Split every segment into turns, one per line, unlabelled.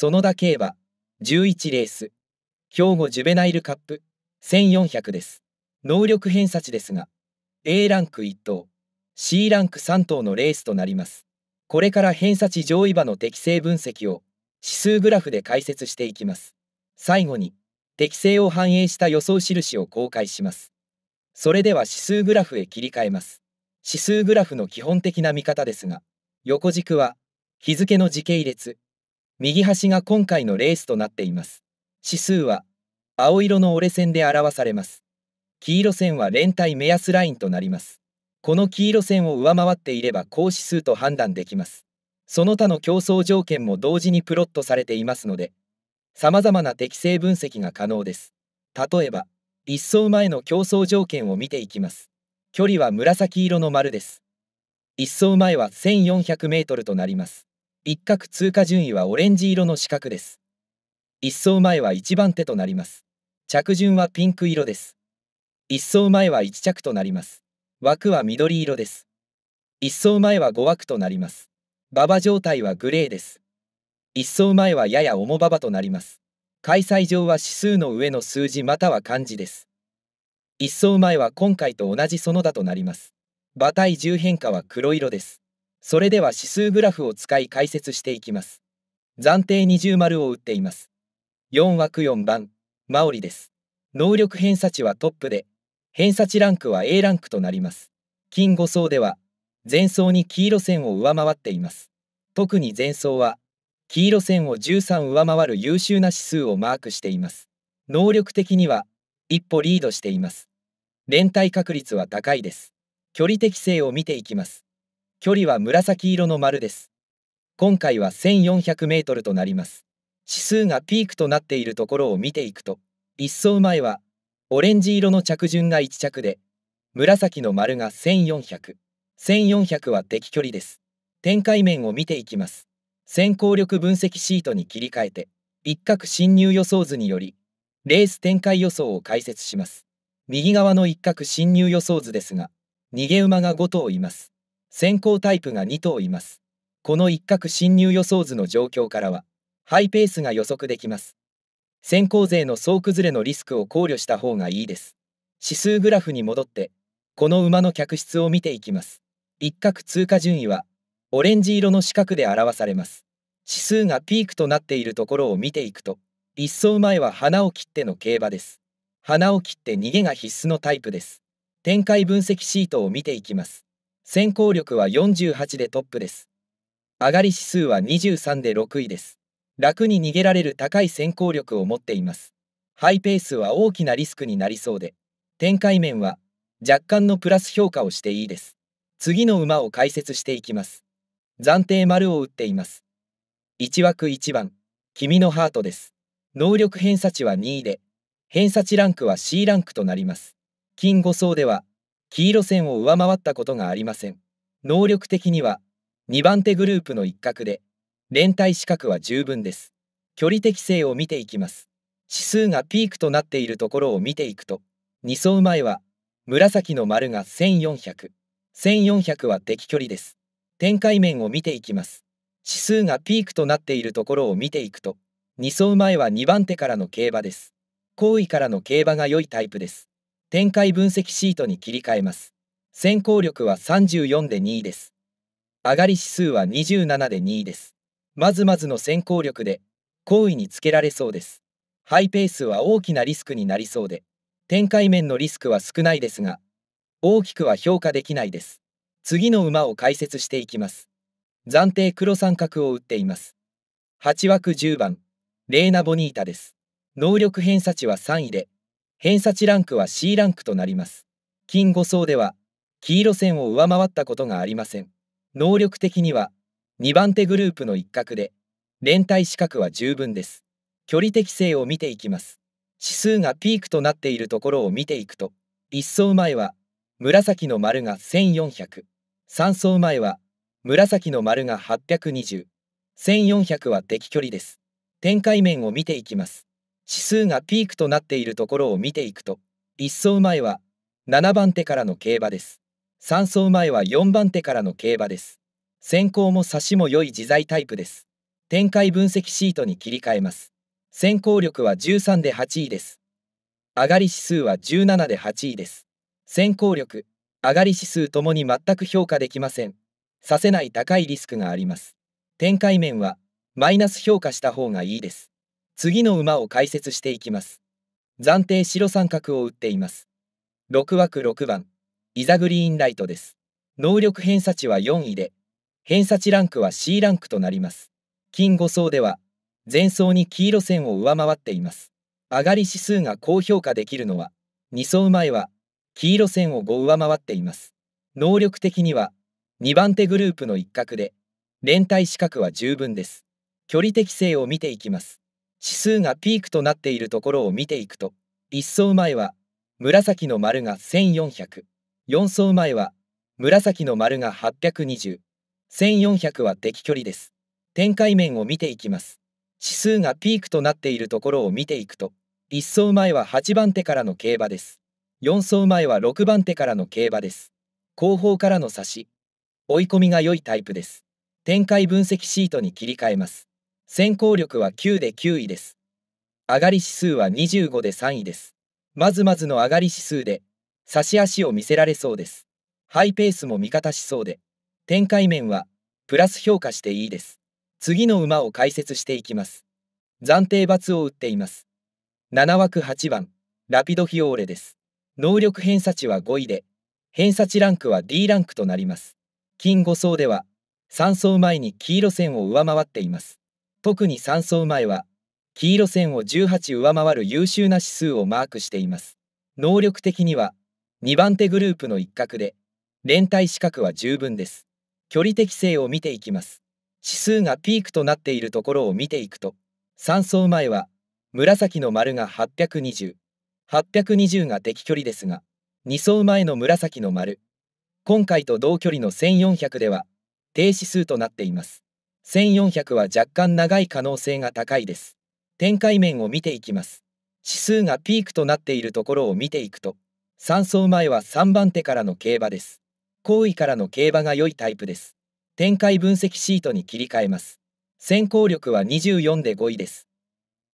園田競馬11レース兵庫ジュベナイルカップ1400です能力偏差値ですが A ランク1等 C ランク3等のレースとなりますこれから偏差値上位馬の適正分析を指数グラフで解説していきます最後に適性を反映した予想印を公開しますそれでは指数グラフへ切り替えます指数グラフの基本的な見方ですが横軸は日付の時系列右端が今回のレースとなっています。指数は青色の折れ線で表されます。黄色線は連帯目安ラインとなります。この黄色線を上回っていれば高指数と判断できます。その他の競争条件も同時にプロットされていますので、様々な適正分析が可能です。例えば、一走前の競争条件を見ていきます。距離は紫色の丸です。一走前は1400メートルとなります。一角通過順位はオレンジ色の四角です。一走前は1番手となります。着順はピンク色です。一走前は1着となります。枠は緑色です。一走前は5枠となります。馬場状態はグレーです。一走前はやや重馬場となります。開催場は指数の上の数字または漢字です。一走前は今回と同じそのだとなります。馬体重変化は黒色です。それでは指数グラフを使い解説していきます。暫定二重丸を打っています。4枠4番、マオリです。能力偏差値はトップで、偏差値ランクは A ランクとなります。金5層では、前走に黄色線を上回っています。特に前走は、黄色線を13上回る優秀な指数をマークしています。能力的には、一歩リードしています。連帯確率は高いです。距離適性を見ていきます。距離は紫色の丸です。今回は1400メートルとなります。指数がピークとなっているところを見ていくと、一走前は、オレンジ色の着順が1着で、紫の丸が1400、1400は敵距離です。展開面を見ていきます。先行力分析シートに切り替えて、一角進入予想図により、レース展開予想を解説します。右側の一角進入予想図ですが、逃げ馬が5頭います。先行タイプが2頭います。この一角侵入予想図の状況からは、ハイペースが予測できます。先行勢の総崩れのリスクを考慮した方がいいです。指数グラフに戻って、この馬の客室を見ていきます。一角通過順位は、オレンジ色の四角で表されます。指数がピークとなっているところを見ていくと、一走前は花を切っての競馬です。花を切って逃げが必須のタイプです。展開分析シートを見ていきます。先行力は48でトップです。上がり指数は23で6位です。楽に逃げられる高い先行力を持っています。ハイペースは大きなリスクになりそうで、展開面は若干のプラス評価をしていいです。次の馬を解説していきます。暫定丸を打っています。1枠1番、君のハートです。能力偏差値は2位で、偏差値ランクは C ランクとなります。金5層では、黄色線を上回ったことがありません。能力的には2番手グループの一角で、連帯資格は十分です。距離適性を見ていきます。指数がピークとなっているところを見ていくと、2走前は紫の丸が1400、1400は敵距離です。展開面を見ていきます。指数がピークとなっているところを見ていくと、2走前は2番手からの競馬です。後位からの競馬が良いタイプです。展開分析シートに切り替えます。先行力は34で2位です。上がり指数は27で2位です。まずまずの先行力で、好位につけられそうです。ハイペースは大きなリスクになりそうで、展開面のリスクは少ないですが、大きくは評価できないです。次の馬を解説していきます。暫定黒三角を打っています。8枠10番、レーナ・ボニータです。能力偏差値は3位で、偏差値ランクは C ランクとなります。金5層では、黄色線を上回ったことがありません。能力的には、2番手グループの一角で、連帯資格は十分です。距離適性を見ていきます。指数がピークとなっているところを見ていくと、1層前は、紫の丸が1400、3層前は、紫の丸が820、1400は敵距離です。展開面を見ていきます。指数がピークとなっているところを見ていくと、1走前は7番手からの競馬です。3走前は4番手からの競馬です。先行も差しも良い自在タイプです。展開分析シートに切り替えます。先行力は13で8位です。上がり指数は17で8位です。先行力、上がり指数ともに全く評価できません。させない高いリスクがあります。展開面は、マイナス評価した方がいいです。次の馬を解説していきます。暫定白三角を打っています。6枠6番、イザグリーンライトです。能力偏差値は4位で、偏差値ランクは C ランクとなります。金5層では、前走に黄色線を上回っています。上がり指数が高評価できるのは、2走前は、黄色線を5上回っています。能力的には、2番手グループの一角で、連帯資格は十分です。距離適性を見ていきます。指数がピークとなっているところを見ていくと1層前は紫の丸が1400 4層前は紫の丸が820 1400は敵距離です展開面を見ていきます指数がピークとなっているところを見ていくと1層前は8番手からの競馬です4層前は6番手からの競馬です後方からの差し追い込みが良いタイプです展開分析シートに切り替えます先行力は9で9位です。上がり指数は25で3位です。まずまずの上がり指数で、差し足を見せられそうです。ハイペースも味方しそうで、展開面は、プラス評価していいです。次の馬を解説していきます。暫定罰を打っています。7枠8番、ラピドフィオーレです。能力偏差値は5位で、偏差値ランクは D ランクとなります。金5層では、3層前に黄色線を上回っています。特に3走前は黄色線を18上回る優秀な指数をマークしています能力的には2番手グループの一角で連帯資格は十分です距離適性を見ていきます指数がピークとなっているところを見ていくと3走前は紫の丸が820820 820が適距離ですが2走前の紫の丸今回と同距離の1400では低指数となっています1400は若干長い可能性が高いです。展開面を見ていきます。指数がピークとなっているところを見ていくと、3走前は3番手からの競馬です。後位からの競馬が良いタイプです。展開分析シートに切り替えます。先行力は24で5位です。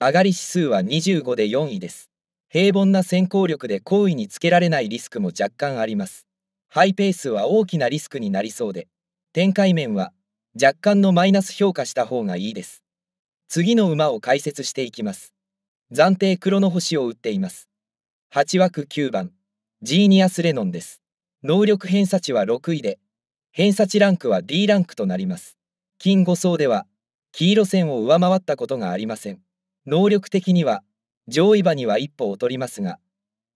上がり指数は25で4位です。平凡な先行力で後位につけられないリスクも若干あります。ハイペースは大きなリスクになりそうで、展開面は若干のマイナス評価した方がいいです。次の馬を解説していきます。暫定黒の星を打っています。8枠9番、ジーニアスレノンです。能力偏差値は6位で、偏差値ランクは D ランクとなります。金5層では、黄色線を上回ったことがありません。能力的には、上位馬には一歩劣りますが、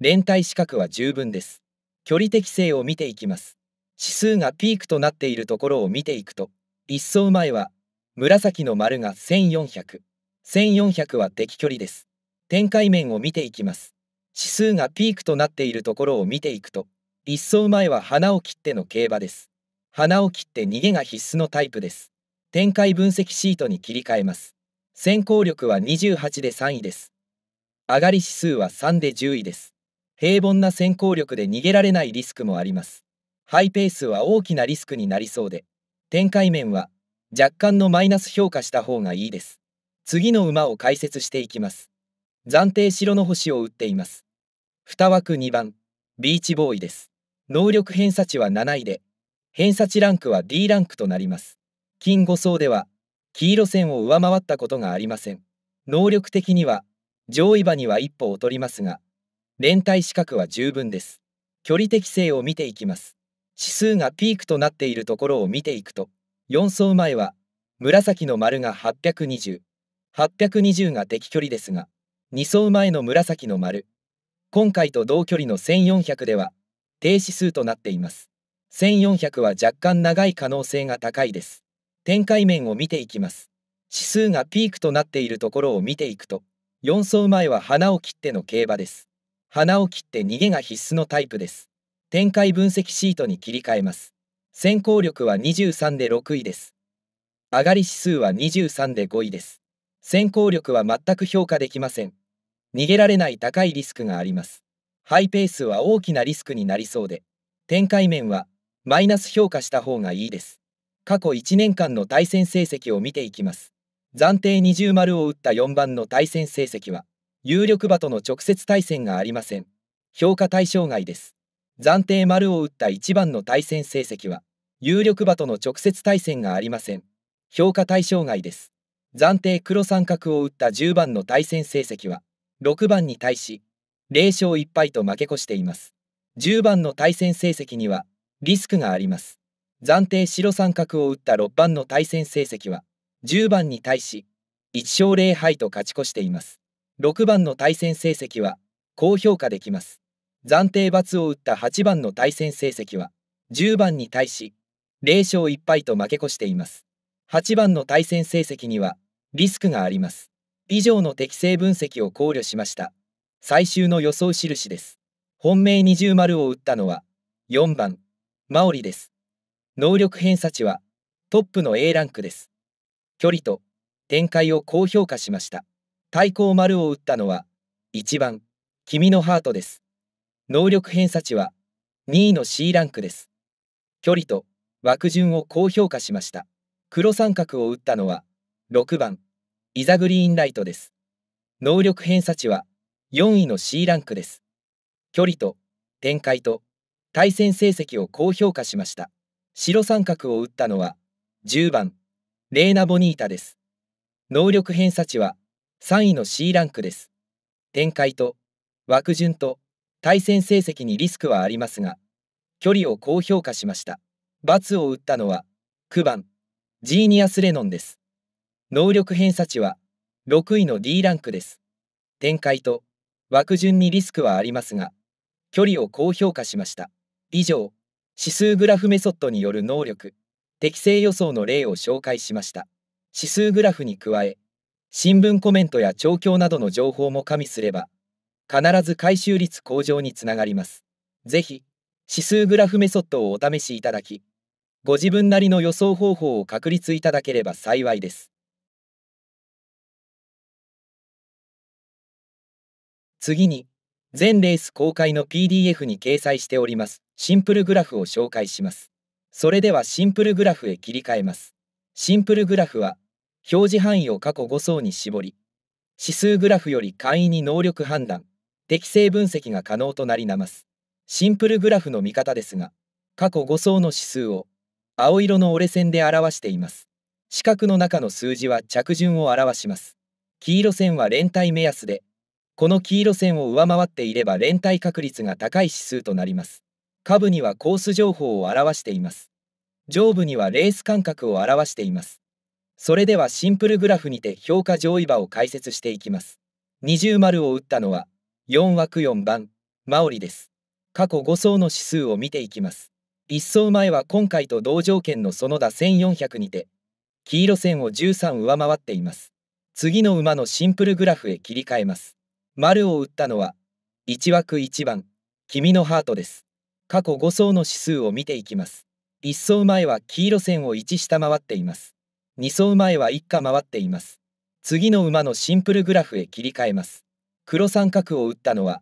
連帯資格は十分です。距離適性を見ていきます。指数がピークとなっているところを見ていくと、一走前は紫の丸が1400。1400は敵距離です。展開面を見ていきます。指数がピークとなっているところを見ていくと、一走前は花を切っての競馬です。花を切って逃げが必須のタイプです。展開分析シートに切り替えます。先行力は28で3位です。上がり指数は3で10位です。平凡な先行力で逃げられないリスクもあります。ハイペースは大きなリスクになりそうで、展開面は若干のマイナス評価した方がいいです。次の馬を解説していきます。暫定白の星を打っています。2枠2番、ビーチボーイです。能力偏差値は7位で、偏差値ランクは D ランクとなります。金5層では、黄色線を上回ったことがありません。能力的には、上位馬には一歩劣りますが、連帯資格は十分です。距離適性を見ていきます。指数がピークとなっているところを見ていくと4走前は紫の丸が820820 820が敵距離ですが2走前の紫の丸今回と同距離の1400では低指数となっています1400は若干長い可能性が高いです展開面を見ていきます指数がピークとなっているところを見ていくと4走前は花を切っての競馬です花を切って逃げが必須のタイプです展開分析シートに切り替えます。先行力は23で6位です。上がり指数は23で5位です。先行力は全く評価できません。逃げられない高いリスクがあります。ハイペースは大きなリスクになりそうで、展開面はマイナス評価した方がいいです。過去1年間の対戦成績を見ていきます。暫定20丸を打った4番の対戦成績は、有力馬との直接対戦がありません。評価対象外です。暫定丸を打った一番の対戦成績は、有力馬との直接対戦がありません。評価対象外です。暫定黒三角を打った10番の対戦成績は、6番に対し、0勝1敗と負け越しています。10番の対戦成績には、リスクがあります。暫定白三角を打った6番の対戦成績は、10番に対し、1勝0敗と勝ち越しています。6番の対戦成績は、高評価できます。暫定罰を打った8番の対戦成績は10番に対し0勝1敗と負け越しています8番の対戦成績にはリスクがあります以上の適正分析を考慮しました最終の予想印です本命二重丸を打ったのは4番マオリです能力偏差値はトップの A ランクです距離と展開を高評価しました対抗丸を打ったのは1番君のハートです能力偏差値は2位の C ランクです。距離と枠順を高評価しました。黒三角を打ったのは6番イザグリーンライトです。能力偏差値は4位の C ランクです。距離と展開と対戦成績を高評価しました。白三角を打ったのは10番レーナ・ボニータです。能力偏差値は3位の C ランクです。展開と枠順と対戦成績にリスクはありますが、距離を高評価しました。罰を打ったのは、9番、ジーニアスレノンです。能力偏差値は、6位の D ランクです。展開と、枠順にリスクはありますが、距離を高評価しました。以上、指数グラフメソッドによる能力、適正予想の例を紹介しました。指数グラフに加え、新聞コメントや調教などの情報も加味すれば、必ず回収率向上につながります。ぜひ、指数グラフメソッドをお試しいただき、ご自分なりの予想方法を確立いただければ幸いです。次に、全レース公開の PDF に掲載しておりますシンプルグラフを紹介します。それではシンプルグラフへ切り替えます。シンプルグラフは、表示範囲を過去5層に絞り、指数グラフより簡易に能力判断、適正分析が可能となりなます。シンプルグラフの見方ですが、過去5層の指数を青色の折れ線で表しています。四角の中の数字は着順を表します。黄色線は連帯目安で、この黄色線を上回っていれば連帯確率が高い指数となります。下部にはコース情報を表しています。上部にはレース間隔を表しています。それではシンプルグラフにて評価上位場を解説していきます。二重丸を打ったのは4枠4番、マオリです。過去5層の指数を見ていきます。1層前は今回と同条件のそのだ1400にて、黄色線を13上回っています。次の馬のシンプルグラフへ切り替えます。丸を打ったのは、1枠1番、君のハートです。過去5層の指数を見ていきます。1層前は黄色線を1下回っています。2層前は1下回っています。次の馬のシンプルグラフへ切り替えます。黒三角を打ったのは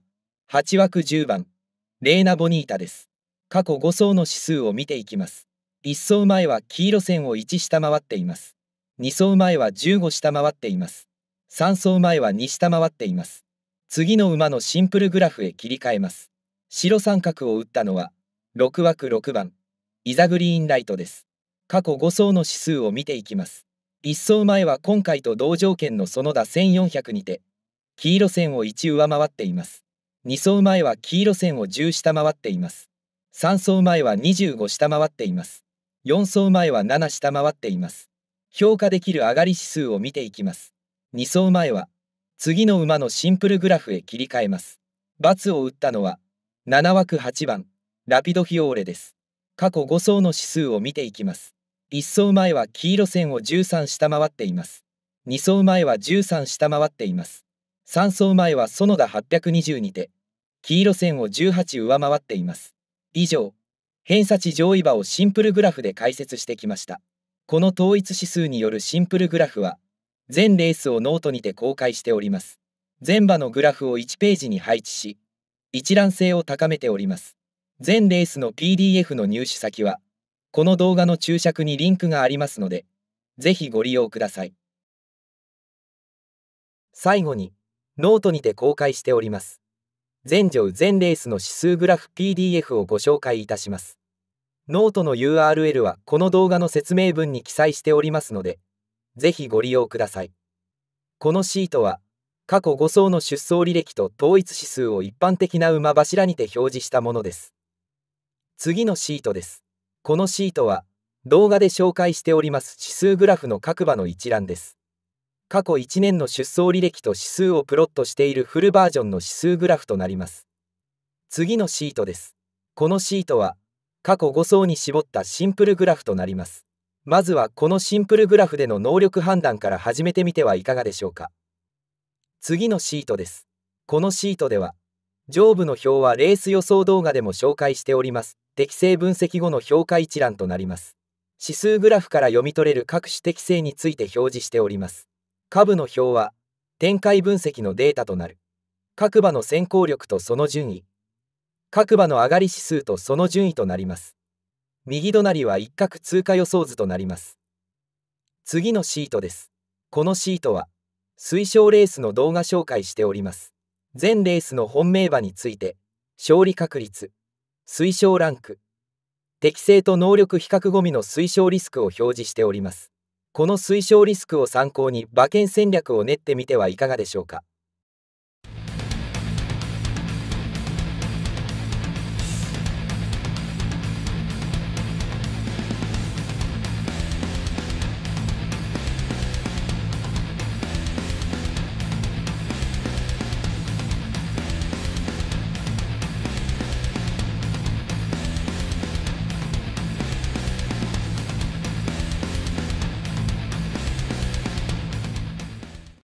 8枠10番レーナ・ボニータです過去5層の指数を見ていきます1層前は黄色線を1下回っています2層前は15下回っています3層前は2下回っています次の馬のシンプルグラフへ切り替えます白三角を打ったのは6枠6番イザグリーンライトです過去5層の指数を見ていきます1層前は今回と同条件のそのだ1400にて黄色線を1上回っています。2走前は黄色線を10下回っています。3走前は25下回っています。4走前は7下回っています。評価できる上がり指数を見ていきます。2走前は、次の馬のシンプルグラフへ切り替えます。×を打ったのは、7枠8番、ラピドフィオーレです。過去5走の指数を見ていきます。1走前は黄色線を13下回っています。2走前は13下回っています。3走前は園田820にて、黄色線を18上回っています。以上、偏差値上位馬をシンプルグラフで解説してきました。この統一指数によるシンプルグラフは、全レースをノートにて公開しております。全場のグラフを1ページに配置し、一覧性を高めております。全レースの PDF の入手先は、この動画の注釈にリンクがありますので、ぜひご利用ください。最後に、ノートにて公開しております。全乗全レースの指数グラフ PDF をご紹介いたします。ノートの URL はこの動画の説明文に記載しておりますので、ぜひご利用ください。このシートは、過去5層の出走履歴と統一指数を一般的な馬柱にて表示したものです。次のシートです。このシートは、動画で紹介しております指数グラフの各馬の一覧です。過去1年の出走履歴と指数をプロットしているフルバージョンの指数グラフとなります。次のシートです。このシートは、過去5層に絞ったシンプルグラフとなります。まずはこのシンプルグラフでの能力判断から始めてみてはいかがでしょうか。次のシートです。このシートでは、上部の表はレース予想動画でも紹介しております。適正分析後の評価一覧となります。指数グラフから読み取れる各種適正について表示しております。下部の表は展開分析のデータとなる各馬の先行力とその順位各馬の上がり指数とその順位となります右隣は一角通過予想図となります次のシートですこのシートは推奨レースの動画紹介しております全レースの本命馬について勝利確率推奨ランク適正と能力比較ゴミの推奨リスクを表示しておりますこの推奨リスクを参考に馬券戦略を練ってみてはいかがでしょうか。